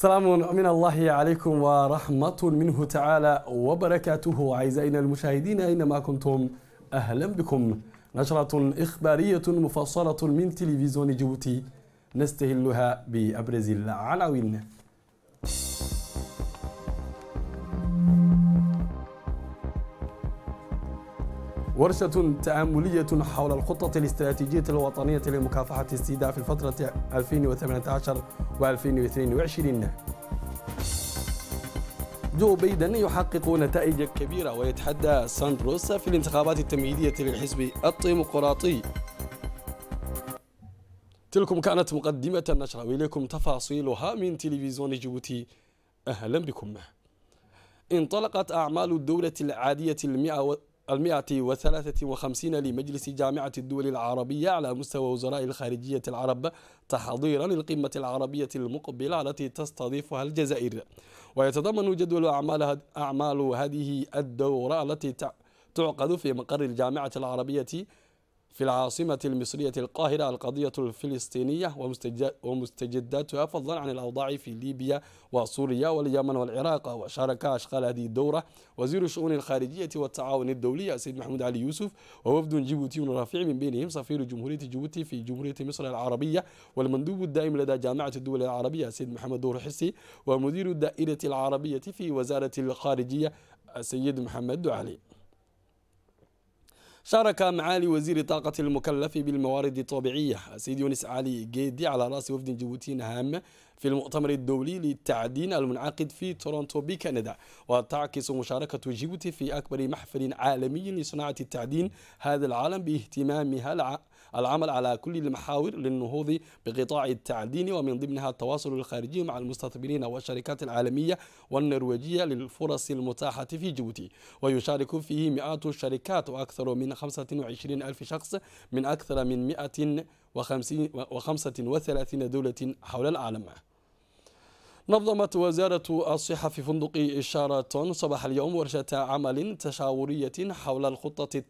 سلام من الله عليكم ورحمة منه تعالى وبركاته أعزائنا المشاهدين أينما كنتم أهلا بكم نشرة إخبارية مفصلة من تلفزيون جيبوتي نستهلها بأبرز العناوين ورشة تآملية حول الخطة الاستراتيجية الوطنية لمكافحة السيدا في الفترة 2018 و 2022 جو بايدن يحقق نتائج كبيرة ويتحدى ساندروس في الانتخابات التمهيدية للحزب الديمقراطي تلكم كانت مقدمة النشرة وإليكم تفاصيلها من تلفزيون جيبوتي أهلا بكم انطلقت أعمال الدولة العادية المئة المئة وثلاثة وخمسين لمجلس جامعة الدول العربية على مستوى وزراء الخارجية العرب تحضيرا للقمة العربية المقبلة التي تستضيفها الجزائر ويتضمن جدول أعمال, أعمال هذه الدورة التي تعقد في مقر الجامعة العربية في العاصمة المصرية القاهرة القضية الفلسطينية ومستجداتها فضلا عن الأوضاع في ليبيا وسوريا واليمن والعراق وشارك أشغال هذه الدورة وزير الشؤون الخارجية والتعاون الدولي السيد محمود علي يوسف ووفد جيبوتي رفيع من بينهم سفير جمهورية جيبوتي في جمهورية مصر العربية والمندوب الدائم لدى جامعة الدول العربية السيد محمد دور حسي ومدير الدائرة العربية في وزارة الخارجية السيد محمد علي شارك معالي وزير طاقة المكلف بالموارد الطبيعية سيد يونس علي جيدي على رأس وفد جيبوتي هام في المؤتمر الدولي للتعدين المنعقد في تورونتو بكندا وتعكس مشاركة جيبوتي في أكبر محفل عالمي لصناعة التعدين هذا العالم باهتمامها العمل على كل المحاور للنهوض بقطاع التعدين ومن ضمنها التواصل الخارجي مع المستثمرين والشركات العالمية والنرويجية للفرص المتاحة في جيبوتي ويشارك فيه مئات الشركات وأكثر من 25 ألف شخص من أكثر من 135 دولة حول العالم نظمت وزارة الصحة في فندق إشارة صباح اليوم ورشة عمل تشاورية حول الخطة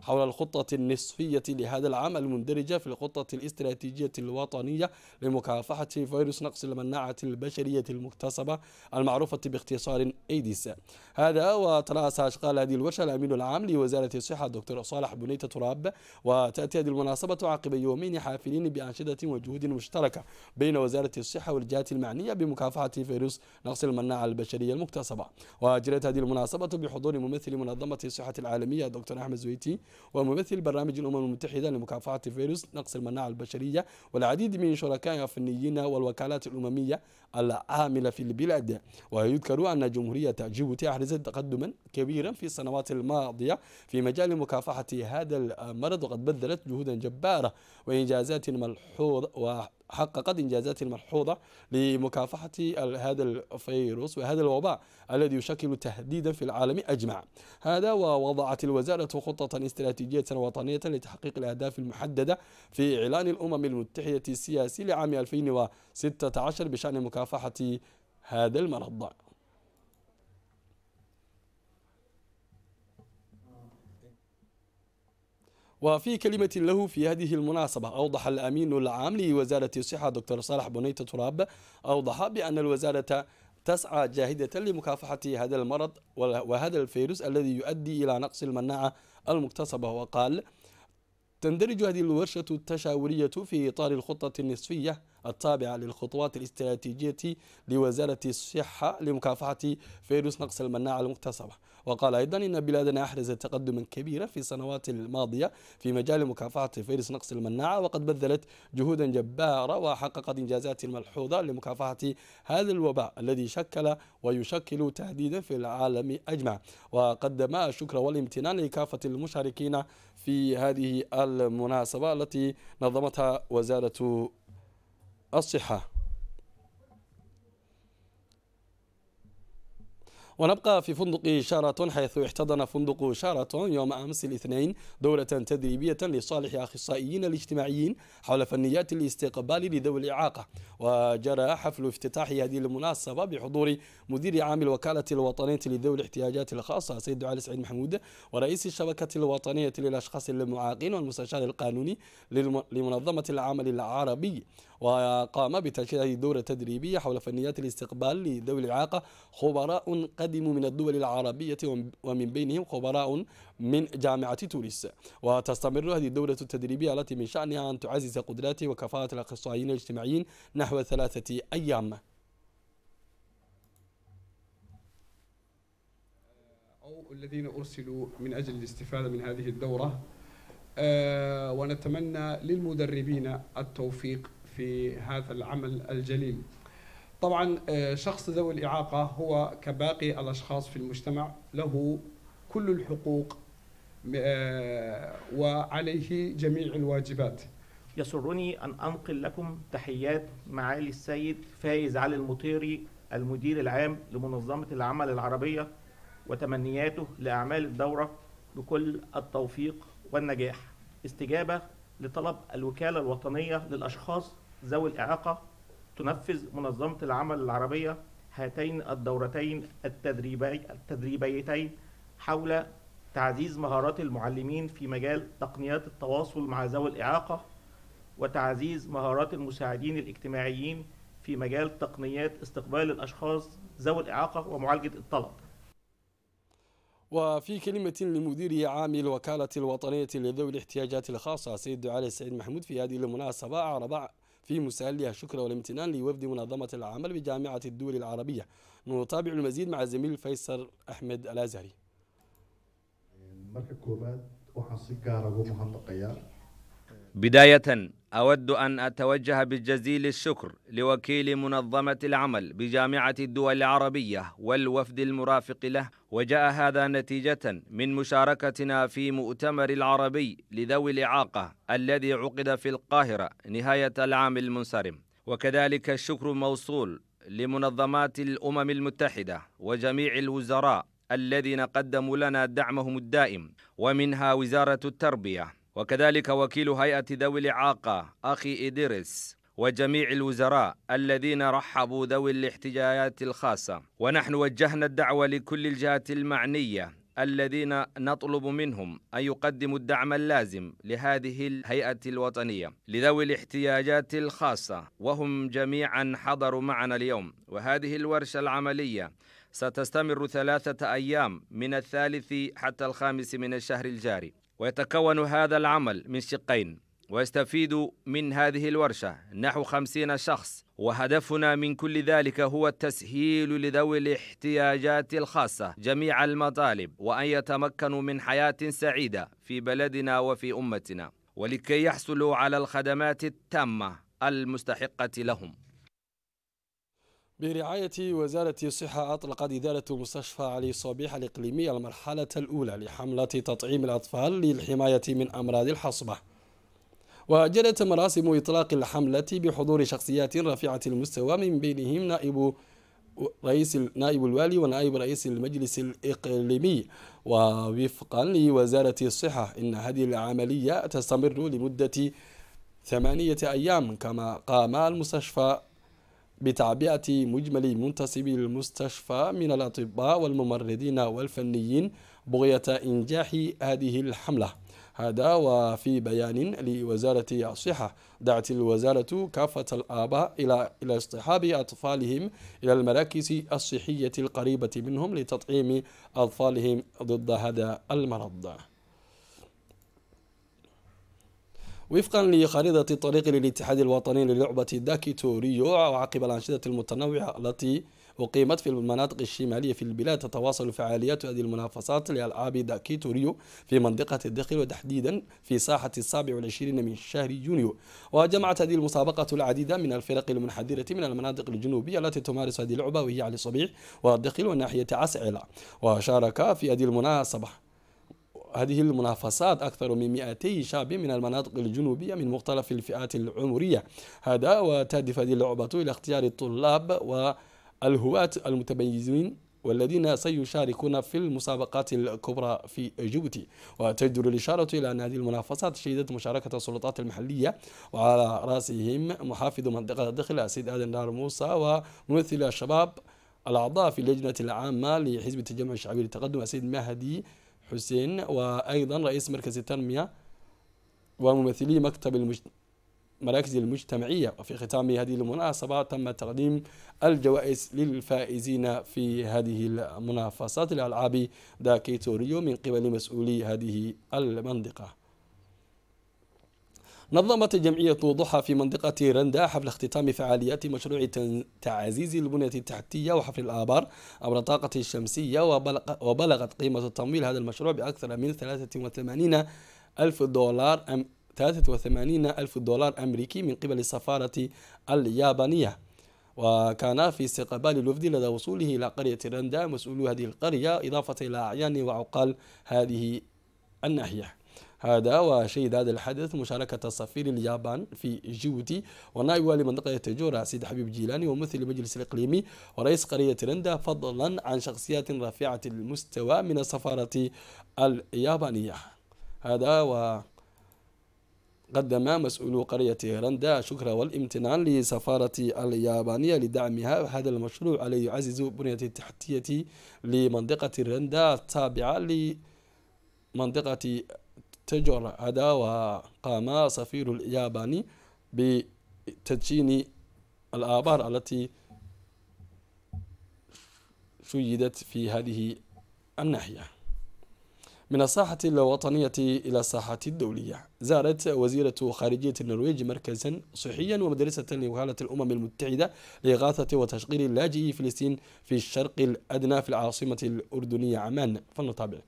حول الخطة النصفية لهذا العام المندرجة في الخطة الاستراتيجية الوطنية لمكافحة فيروس نقص المناعة البشرية المكتسبة المعروفة باختصار ايديس هذا وترأس أشغال هذه الورشة الأمين العام لوزارة الصحة الدكتور صالح بنيت تراب وتأتي هذه المناسبة عقب يومين حافلين بأنشطة وجهود مشتركة بين وزارة الصحة والجهات المعنية بمكافحة فيروس نقص المناعة البشرية المكتسبة وجرت هذه المناسبة بحضور ممثل منظمة الصحة العالمية الدكتور أحمد زويتي وممثل برنامج الأمم المتحدة لمكافحة فيروس نقص المناعة البشرية والعديد من شركائها الفنيين والوكالات الأممية العاملة في البلاد ويذكر أن جمهورية جيبوتي أحرزت تقدما كبيرا في السنوات الماضية في مجال مكافحة هذا المرض وقد بذلت جهودا جبارة وإنجازات ملحوظة حققت إنجازات ملحوظة لمكافحة هذا الفيروس وهذا الوباء الذي يشكل تهديدا في العالم أجمع هذا ووضعت الوزارة خطة استراتيجية وطنية لتحقيق الأهداف المحددة في إعلان الأمم المتحدة السياسي لعام 2016 بشأن مكافحة هذا المرض وفي كلمة له في هذه المناسبة أوضح الأمين العام لوزارة الصحة دكتور صالح بنيت تراب أوضح بأن الوزارة تسعى جاهدة لمكافحة هذا المرض وهذا الفيروس الذي يؤدي إلى نقص المناعة المكتسبة وقال تندرج هذه الورشة التشاورية في إطار الخطة النصفية التابعة للخطوات الاستراتيجية لوزارة الصحة لمكافحة فيروس نقص المناعة المكتسبة وقال أيضا إن بلادنا أحرزت تقدما كبيرا في السنوات الماضية في مجال مكافحة فيروس نقص المناعة وقد بذلت جهودا جبارة وحققت إنجازات ملحوظة لمكافحة هذا الوباء الذي شكل ويشكل تهديدا في العالم أجمع وقدم الشكر والامتنان لكافة المشاركين في هذه المناسبة التي نظمتها وزارة الصحة ونبقى في فندق شاراتون حيث احتضن فندق شاراتون يوم أمس الاثنين دورة تدريبية لصالح أخصائيين الاجتماعيين حول فنيات الاستقبال لذوي الإعاقة وجرى حفل افتتاح هذه المناسبة بحضور مدير عام الوكالة الوطنية لذوي الاحتياجات الخاصة سيد علي سعيد محمود ورئيس الشبكة الوطنية للأشخاص المعاقين والمستشار القانوني لمنظمة العمل العربي وقام بتشكيل دورة تدريبية حول فنيات الاستقبال لذوي الإعاقة خبراء قدموا من الدول العربية ومن بينهم خبراء من جامعة تونس وتستمر هذه الدورة التدريبية التي من شأنها أن تعزز قدرات وكفاءة الأخصائيين الاجتماعيين نحو ثلاثة أيام أو الذين أرسلوا من أجل الاستفادة من هذه الدورة آه، ونتمنى للمدربين التوفيق في هذا العمل الجليل طبعا آه، شخص ذوي الإعاقة هو كباقي الأشخاص في المجتمع له كل الحقوق آه، وعليه جميع الواجبات يسرني أن أنقل لكم تحيات معالي السيد فايز علي المطيري المدير العام لمنظمة العمل العربية وتمنياته لأعمال الدورة بكل التوفيق والنجاح استجابة لطلب الوكالة الوطنية للأشخاص ذوي الإعاقة تنفذ منظمة العمل العربية هاتين الدورتين التدريبي التدريبيتين حول تعزيز مهارات المعلمين في مجال تقنيات التواصل مع ذوي الإعاقة وتعزيز مهارات المساعدين الاجتماعيين في مجال تقنيات استقبال الأشخاص ذوي الإعاقة ومعالجة الطلب وفي كلمة لمدير عام الوكالة الوطنية لذوي الاحتياجات الخاصة سيد علي سعيد محمود في هذه المناسبة أعرب في مسالها شكرا والامتنان لوفد منظمة العمل بجامعة الدول العربية نتابع المزيد مع الزميل فيصل أحمد الأزهري بداية أود أن أتوجه بالجزيل الشكر لوكيل منظمة العمل بجامعة الدول العربية والوفد المرافق له وجاء هذا نتيجة من مشاركتنا في مؤتمر العربي لذوي الإعاقة الذي عقد في القاهرة نهاية العام المنصرم وكذلك الشكر موصول لمنظمات الأمم المتحدة وجميع الوزراء الذين قدموا لنا دعمهم الدائم ومنها وزارة التربية وكذلك وكيل هيئة ذوي الإعاقة أخي إدريس وجميع الوزراء الذين رحبوا ذوي الاحتياجات الخاصة ونحن وجهنا الدعوة لكل الجهات المعنية الذين نطلب منهم أن يقدموا الدعم اللازم لهذه الهيئة الوطنية لذوي الاحتياجات الخاصة وهم جميعا حضروا معنا اليوم وهذه الورشة العملية ستستمر ثلاثة أيام من الثالث حتى الخامس من الشهر الجاري ويتكون هذا العمل من شقين ويستفيد من هذه الورشة نحو خمسين شخص وهدفنا من كل ذلك هو التسهيل لذوي الاحتياجات الخاصة جميع المطالب وأن يتمكنوا من حياة سعيدة في بلدنا وفي أمتنا ولكي يحصلوا على الخدمات التامة المستحقة لهم برعاية وزارة الصحة أطلقت إدارة مستشفى علي صبيح الإقليمية المرحلة الأولى لحملة تطعيم الأطفال للحماية من أمراض الحصبة وجرت مراسم إطلاق الحملة بحضور شخصيات رفيعة المستوى من بينهم نائب رئيس نائب الوالي ونائب رئيس المجلس الإقليمي ووفقا لوزارة الصحة إن هذه العملية تستمر لمدة ثمانية أيام كما قام المستشفى بتعبئة مجمل منتصبي المستشفى من الأطباء والممرضين والفنيين بغية إنجاح هذه الحملة هذا وفي بيان لوزارة الصحة دعت الوزارة كافة الآباء إلى إلى اصطحاب أطفالهم إلى المراكز الصحية القريبة منهم لتطعيم أطفالهم ضد هذا المرض وفقا لخريطة الطريق للاتحاد الوطني للعبة داكيتو ريو وعقب الأنشطة المتنوعة التي أقيمت في المناطق الشمالية في البلاد تتواصل فعاليات هذه المنافسات لألعاب داكيتو ريو في منطقة الدخل وتحديدا في ساحة السابع والعشرين من شهر يونيو وجمعت هذه المسابقة العديد من الفرق المنحدرة من المناطق الجنوبية التي تمارس هذه اللعبة وهي على صبيح والدخل والناحية عسعلة وشارك في هذه المناسبة هذه المنافسات أكثر من 200 شاب من المناطق الجنوبية من مختلف الفئات العمرية هذا وتهدف هذه اللعبة إلى اختيار الطلاب والهواة المتميزين والذين سيشاركون في المسابقات الكبرى في جيبوتي وتجدر الإشارة إلى أن هذه المنافسات شهدت مشاركة السلطات المحلية وعلى رأسهم محافظ منطقة دخل السيد آدم دار موسى وممثل الشباب الأعضاء في اللجنة العامة لحزب التجمع الشعبي للتقدم السيد مهدي حسين وأيضا رئيس مركز التنمية وممثلي مكتب المجت... مراكز المجتمعية وفي ختام هذه المناسبة تم تقديم الجوائز للفائزين في هذه المنافسات الألعاب داكيتوريو من قبل مسؤولي هذه المنطقة نظمت جمعية ضحى في منطقة رندا حفل اختتام فعاليات مشروع تعزيز البنية التحتية وحفر الآبار عبر طاقة الشمسية وبلغت قيمة التمويل هذا المشروع بأكثر من 83 ألف دولار أم 83 ألف دولار أمريكي من قبل السفارة اليابانية وكان في استقبال الوفد لدى وصوله إلى قرية رندا مسؤول هذه القرية إضافة إلى أعيان وعقال هذه الناحية هذا وشهد هذا الحدث مشاركة السفير اليابان في جيبوتي ونائب والي منطقة تجورة سيد حبيب جيلاني ومثل المجلس الإقليمي ورئيس قرية رندا فضلا عن شخصيات رفيعة المستوى من السفارة اليابانية هذا و قدم مسؤول قرية رندا شكر والامتنان لسفارة اليابانية لدعمها هذا المشروع الذي يعزز بنية التحتية لمنطقة رندا التابعة لمنطقة تجر عداوة وقام سفير الياباني بتدشين الآبار التي شيدت في هذه الناحية من الساحة الوطنية إلى الساحة الدولية زارت وزيرة خارجية النرويج مركزا صحيا ومدرسة لوكالة الأمم المتحدة لإغاثة وتشغيل اللاجئي فلسطين في الشرق الأدنى في العاصمة الأردنية عمان فلنتابع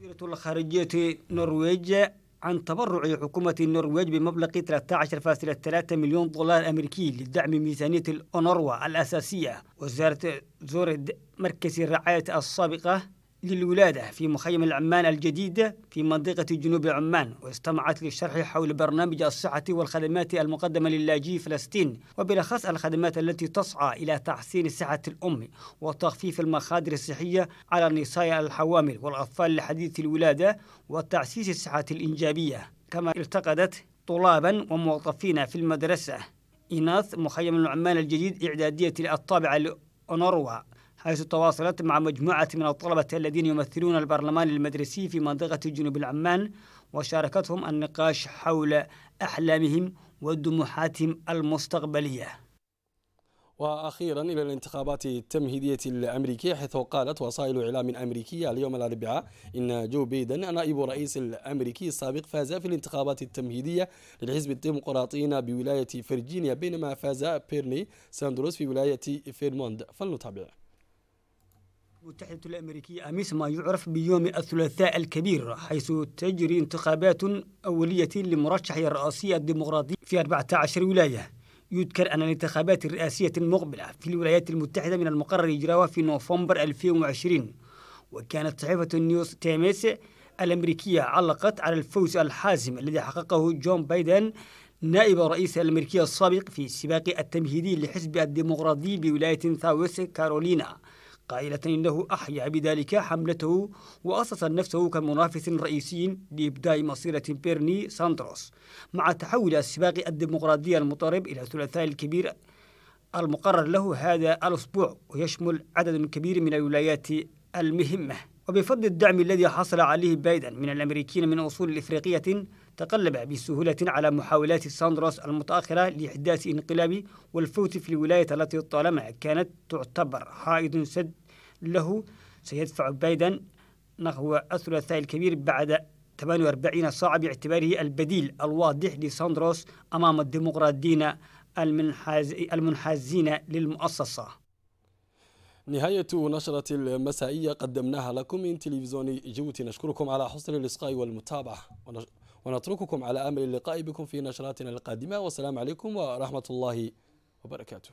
وزيرة الخارجية النرويج عن تبرع حكومة النرويج بمبلغ 13.3 مليون دولار أمريكي لدعم ميزانية الأونروا الأساسية وزارة زورد مركز الرعاية السابقة للولادة في مخيم العمان الجديدة في منطقة جنوب عمان واستمعت للشرح حول برنامج الصحة والخدمات المقدمة للاجئي فلسطين وبالأخص الخدمات التي تسعى إلى تحسين صحة الأم وتخفيف المخادر الصحية على النساء الحوامل والأطفال لحديث الولادة وتعسيس الصحة الإنجابية كما التقدت طلابا وموظفين في المدرسة إناث مخيم العمان الجديد إعدادية الطابعة لأونروا حيث تواصلت مع مجموعة من الطلبة الذين يمثلون البرلمان المدرسي في منطقة جنوب العمان وشاركتهم النقاش حول أحلامهم وطموحاتهم المستقبلية وأخيرا إلى الانتخابات التمهيدية الأمريكية حيث قالت وسائل إعلام أمريكية اليوم الأربعاء إن جو بيدن نائب رئيس الأمريكي السابق فاز في الانتخابات التمهيدية للحزب الديمقراطي بولاية فرجينيا بينما فاز بيرني ساندروس في ولاية فيرموند فلنتابع المتحدة الأمريكية أمس ما يعرف بيوم الثلاثاء الكبير حيث تجري انتخابات أولية لمرشحي الرئاسية الديمقراطية في 14 ولاية يذكر أن الانتخابات الرئاسية المقبلة في الولايات المتحدة من المقرر إجراها في نوفمبر 2020 وكانت صحيفة نيوز تيمس الأمريكية علقت على الفوز الحازم الذي حققه جون بايدن نائب الرئيس الأمريكي السابق في سباق التمهيدي لحزب الديمقراطي بولاية ساوث كارولينا قائلة إنه أحيا بذلك حملته وأسس نفسه كمنافس رئيسي لإبداء مصيرة بيرني ساندروس مع تحول السباق الديمقراطي المضطرب إلى الثلاثاء الكبير المقرر له هذا الأسبوع ويشمل عدد كبير من الولايات المهمة وبفضل الدعم الذي حصل عليه بايدن من الأمريكيين من أصول إفريقية تقلب بسهولة على محاولات ساندروس المتأخرة لإحداث انقلاب والفوز في الولاية التي طالما كانت تعتبر حائط سد له سيدفع بايدن نحو الثلاثاء الكبير بعد 48 ساعة باعتباره البديل الواضح لساندروس أمام الديمقراطيين المنحاز المنحازين للمؤسسة نهاية نشرة المسائية قدمناها لكم من تلفزيون جوتي نشكركم على حسن الإصغاء والمتابعة ونترككم على امل اللقاء بكم في نشراتنا القادمه والسلام عليكم ورحمه الله وبركاته